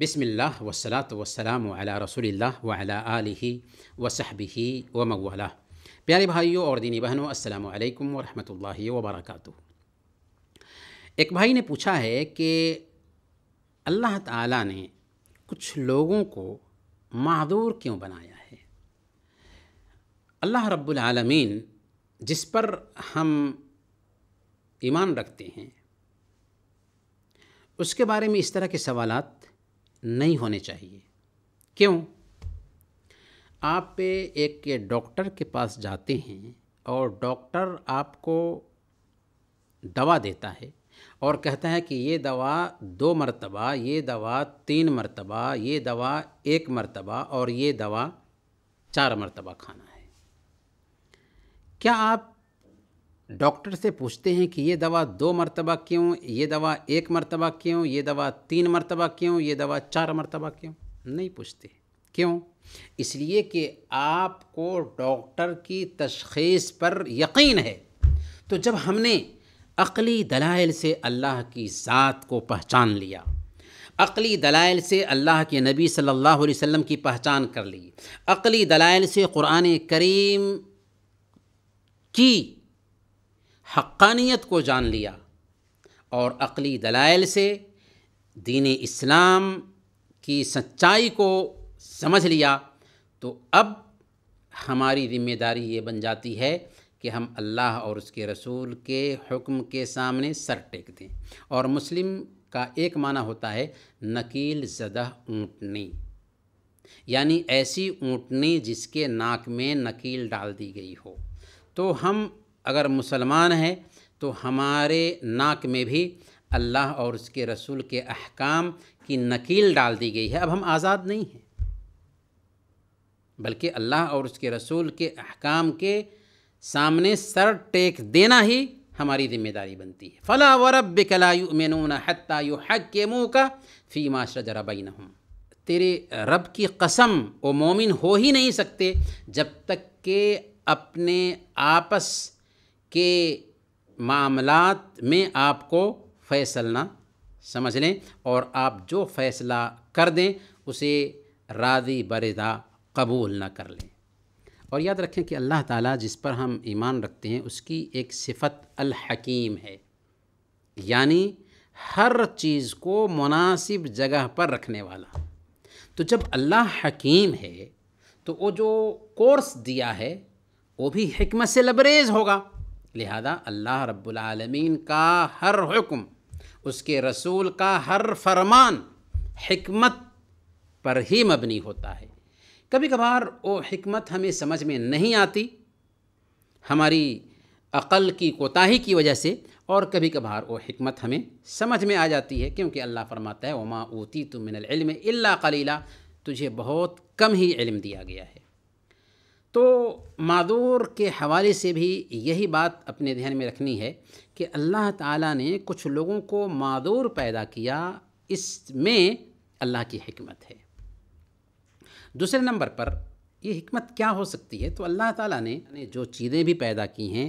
बिसमिल्लाह वसलात वसलाम अला रसूलिल्लाह व अला आलिही व सहबिही व मवाला प्यारे भाइयों और दीनी बहनों अस्सलाम वालेकुम व रहमतुल्लाहि व बरकातुहू एक भाई ने पूछा है कि अल्लाह ताला ने कुछ लोगों को मादूर क्यों बनाया है अल्लाह रब्बुल आलमीन जिस पर हम ईमान रखते हैं उसके बारे में इस तरह के सवाल नहीं होने चाहिए क्यों आप एक डॉक्टर के पास जाते हैं और डॉक्टर आपको दवा देता है और कहता है कि ये दवा दो मरतबा ये दवा तीन मरतबा ये दवा एक मरतबा और ये दवा चार मरतबा खाना है क्या आप डॉक्टर से पूछते हैं कि ये दवा दो मरतबा क्यों ये दवा एक मरतबा क्यों ये दवा तीन मरतबा क्यों ये दवा चार मरतबा क्यों नहीं पूछते क्यों इसलिए कि आपको डॉक्टर की तशखीस पर यकीन है तो जब हमने अकली दलाइल से अल्लाह की ज़ात को पहचान लिया अकली दलाइल से अल्लाह के नबी सल्लल्लाहु अलैहि वसल्लम की पहचान कर ली अकली दलाइल से क़ुरान करीम की हक्कानियत को जान लिया और अकली दलाइल से दीन इस्लाम की सच्चाई को समझ लिया तो अब हमारी ज़िम्मेदारी ये बन जाती है कि हम अल्लाह और उसके रसूल के हुक्म के सामने सर टेक दें और मुस्लिम का एक माना होता है नकील जदह ऊँटनी यानी ऐसी ऊँटनी जिसके नाक में नकील डाल दी गई हो तो हम अगर मुसलमान हैं तो हमारे नाक में भी अल्लाह और उसके रसूल के अहकाम की नकील डाल दी गई है अब हम आज़ाद नहीं हैं बल्कि अल्लाह और उसके रसूल के अहकाम के सामने सर टेक देना ही हमारी जिम्मेदारी बनती है फ़ला वरब कलायुमिन हत्ता यु हक के मुँह का जरा शजरा बैन तेरे रब की कसम वो मोमिन हो ही नहीं सकते जब तक के अपने आपस के मामलात में आपको फैसलना समझ लें और आप जो फैसला कर दें उसे रादी बरदा कबूल ना कर लें और याद रखें कि अल्लाह ताला जिस पर हम ईमान रखते हैं उसकी एक सिफत अल हकीम है यानी हर चीज़ को मुनासिब जगह पर रखने वाला तो जब अल्लाह हकीम है तो वो जो कोर्स दिया है वो भी हमत से लबरेज होगा लिहाजा अल्लाह रब्बुलमीन का हर हुक्म उसके रसूल का हर फरमान हमत पर ही मबनी होता है कभी कभार वो हमत हमें समझ में नहीं आती हमारी अक़ल की कोताही की वजह से और कभी कभार वो हमत हमें समझ में आ जाती है क्योंकि अल्लाह फरमाता है वमा ऊती तुम मिनल इल्म इल्ला कलीला तुझे बहुत कम ही इल्म दिया गया है तो मादूर के हवाले से भी यही बात अपने ध्यान में रखनी है कि अल्लाह ताला ने कुछ लोगों को मादूर पैदा किया इसमें अल्लाह की हमत है दूसरे नंबर पर ये हमत क्या हो सकती है तो अल्लाह ताला ने जो चीज़ें भी पैदा की हैं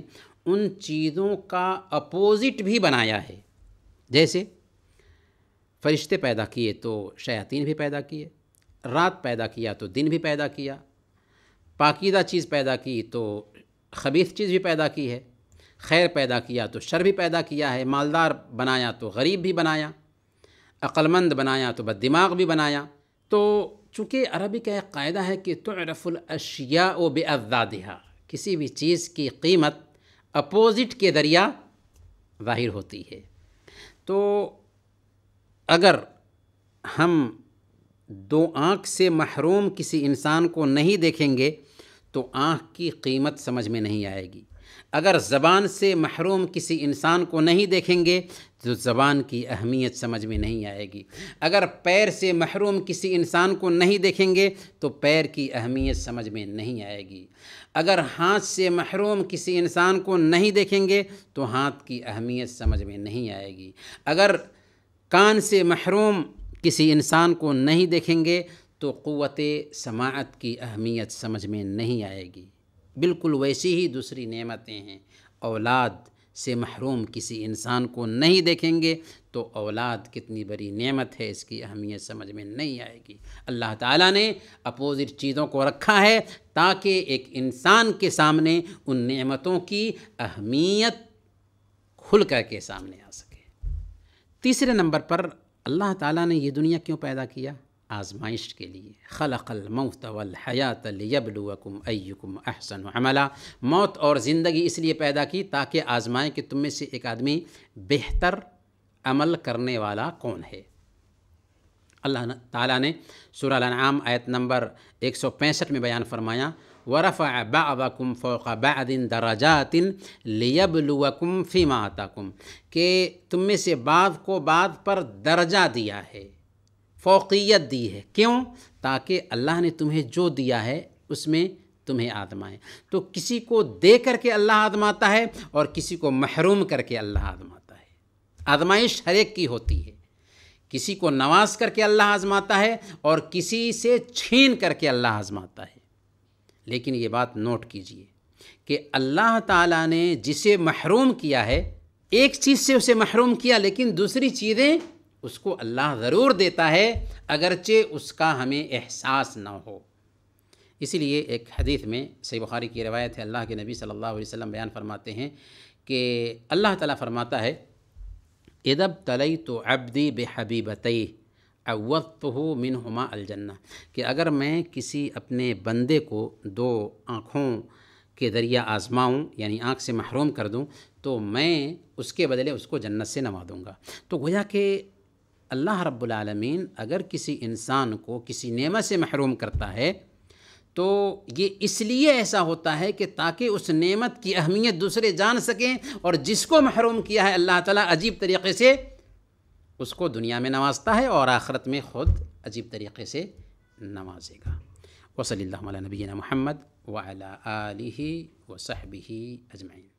उन चीज़ों का अपोज़िट भी बनाया है जैसे फरिश्ते पैदा किए तो शयातीन भी पैदा किए रात पैदा किया तो दिन भी पैदा किया पाकिदा चीज़ पैदा की तो खबीस चीज़ भी पैदा की है खैर पैदा किया तो शर भी पैदा किया है मालदार बनाया तो गरीब भी बनाया अक्लमंद बनाया तो बददिमाग भी बनाया तो चूँकि अरबी का एक कायदा है कि रफुलशिया व बेअजादहा किसी भी चीज़ की कीमत अपोज़िट के दरिया ज़ाहिर होती है तो अगर हम दो आँख से महरूम किसी इंसान को नहीं देखेंगे तो आँख की कीमत समझ में नहीं आएगी अगर ज़बान से महरूम किसी इंसान को नहीं देखेंगे तो ज़बान की अहमियत समझ में नहीं आएगी अगर पैर से महरूम किसी इंसान को नहीं देखेंगे तो पैर की अहमियत समझ में नहीं आएगी अगर हाथ से महरूम किसी इंसान को नहीं देखेंगे तो हाथ की अहमियत समझ में नहीं आएगी अगर कान से महरूम किसी इंसान को नहीं देखेंगे तो क़वत समात की अहमियत समझ में नहीं आएगी बिल्कुल वैसी ही दूसरी नेमतें हैं औलाद से महरूम किसी इंसान को नहीं देखेंगे तो औलाद कितनी बड़ी नेमत है इसकी अहमियत समझ में नहीं आएगी अल्लाह ताला ने अपोज़िट चीज़ों को रखा है ताकि एक इंसान के सामने उन नेमतों की अहमियत खुल कर के सामने आ सके तीसरे नंबर पर अल्लाह ताला ने ये दुनिया क्यों पैदा किया आजमाइश के लिए वल हयात लियबलुकुम अयुकुम अहसन अमला मौत और ज़िंदगी इसलिए पैदा की ताकि आजमाएँ कि तुम में से एक आदमी बेहतर अमल करने वाला कौन है अल्लाह ताला ने सुराम आयत नंबर 165 में बयान फरमाया वरफ़ बाकुम फ़ोक़ बदिन दराजातिन लियबलुकुम फ़ीमा कुम के तुम में से बाद को बाद पर दर्जा दिया है फ़ोकियत दी है क्यों ताकि अल्लाह ने तुम्हें जो दिया है उसमें तुम्हें आजमाएं तो किसी को दे करके अल्लाह आजमाता है और किसी को महरूम करके अल्लाह आजमाता है आजमाइश हर एक की होती है किसी को नवाज करके अल्लाह आजमाता है और किसी से छीन करके अल्लाह आजमाता है लेकिन ये बात नोट कीजिए कि अल्लाह ताला ने जिसे महरूम किया है एक चीज़ से उसे महरूम किया लेकिन दूसरी चीज़ें उसको अल्लाह ज़रूर देता है अगरचे उसका हमें एहसास ना हो इसीलिए एक हदीस में सही बुखारी की रवायत है अल्लाह के नबी सल्लल्लाहु अलैहि वसल्लम बयान फरमाते हैं कि अल्लाह ताला फरमाता है इदब तलई तो अबदी बेहबीबतई अवत हो मिन हमा अलजन्ना कि अगर मैं किसी अपने बंदे को दो आँखों के ज़रिया आजमाऊँ यानी आँख से महरूम कर दूँ तो मैं उसके बदले उसको जन्नत से नवा दूँगा तो गोया कि अल्लाह रब्बुलमीन अगर किसी इंसान को किसी नेमत से महरूम करता है तो ये इसलिए ऐसा होता है कि ताकि उस नेमत की अहमियत दूसरे जान सकें और जिसको महरूम किया है अल्लाह ताला अजीब तरीके से उसको दुनिया में नवाजता है और आखरत में ख़ुद अजीब तरीके से नवाजेगा वसली नबीना महमद वाली वसहबी अजमैन